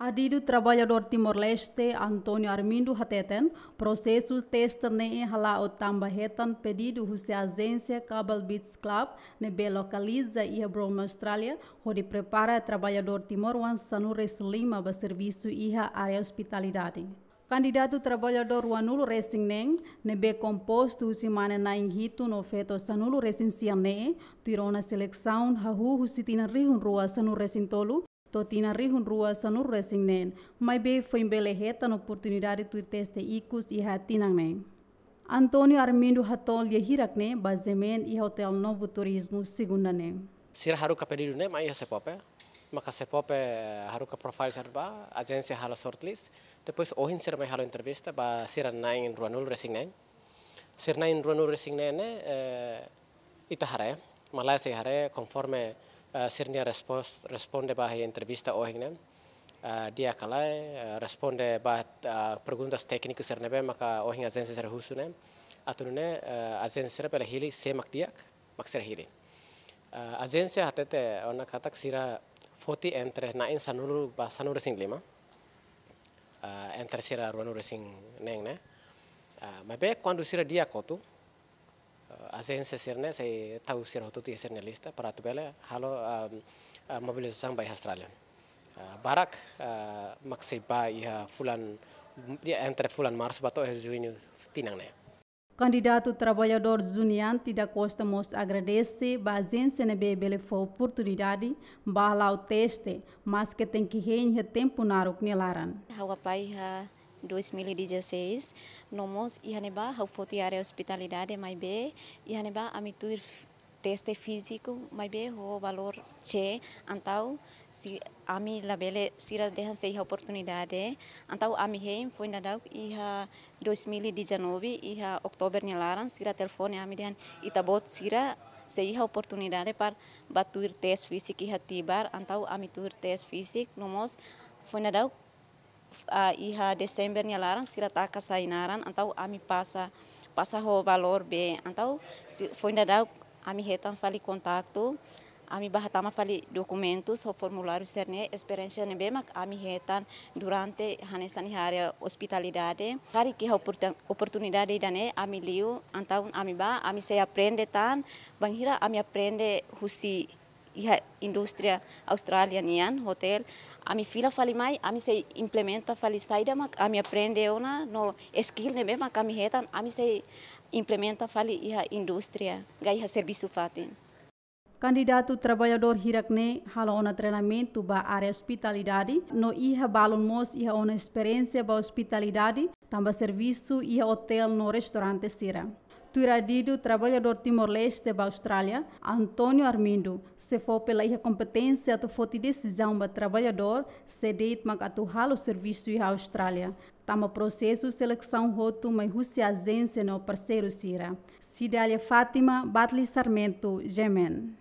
Adidu trabalhador timor-leste Antonio Armindo Hateten, processo testa ne hala o tambahetan pedido husi agência Cable Beats Club ne be localiza e Broma Australia hodi prepara trabalhador timor-wan sanu reslima ba serviço iha area hospitalidade. Kandidatu trabalhador wanulu Racing Neng, ne nebe composto mana na hitu no feto sanulu Racing sian ne tirona seleksaun Hahu husi Rihun Rua Sanu Racing Tolu, Totina rihun rua sanur resingnén, mai be foi embelehetan oportunidade tu teste ikus e nem Antônio Armindo Hatol Yehirakne, basemen e Hotel Novo Turismo Segundané. Sir haruka pedido né, mai sepope. Maka sepope eh, haruka profile serba, agência hala shortlist. Depois ohin ser mai halo entrevista ba sir nain ruanul resingnén. Sir nain ruanul resingnén né, eh, itahare, Malaysia hare conforme Eh, sirnya respons responde bahe entrevista ohingne eh, dia kala eh, responde ba perguntas teknik sirne be maka ohin agência ser husune atunune agência ser pele hili semak diak mak ser hili agência hatete ona katak sira foti entre nain in sanuru ba sanuru sing lima entre sira ruanuru sing neng ne mabe kwandu sira dia kotu asense sirne sei tau ti sirne lista tu bele halo mobilisasi bai Australia ah, barak ah, maksai ba iha fulan dia entre fulan Mars bato e Junho tinang ne Candidato trabalhador juniante tida Costa Mos agradece a agência be Bebele fo oportunidade para o teste, mas que tem que reinhe tempo na Ruknilaran. Hawa pai ha 2 mili de 16 nomos ihaneba haufoti are hospitalidade neba, ihaneba amitur teste físico be ho valor che antau si ami labele sira dehan sei ha oportunidade antau ami heim foi nadau iha 2019 e iha oktober ni laran sira telefone ami dehan itabot sira sei ha oportunidade par batuir tes fisik iha tibar antau ami tuir test fisik, nomos foi nadau uh, iha Desember nyalaran laran sira taka sainaran antau ami pasa pasa ho valor be antau si, foi da ami hetan fali kontaktu ami bahatama fali dokumentus ho formulario serne esperensia ne mak ami hetan durante hanesan hanesani area hospitalidade hari que oportunidade dane ami liu antau ami ba ami se aprende tan banghira ami aprende husi a indústria australiana hotel a ami fila fali a ami se implementa fali saida a minha aprende uma no skill ne minha kami a minha se implementa fala iha industria ga iha serviço fatin Candidato trabalhador hirakne hala ona treinamento ba área hospitalidade no iha balon mos iha ona experiência ba hospitalidade tamba serviço iha hotel no restaurante sira. Tiradido, trabalhador timor-leste da Austrália, Antônio Armindo, se for pela incompetência do forte decisão do trabalhador, se deita magaturrar o serviço à Austrália. Tamo processo seleção roto, mas Rússia agência no parceiro Cira. Cidália Fátima, Batli Sarmento, Gemen.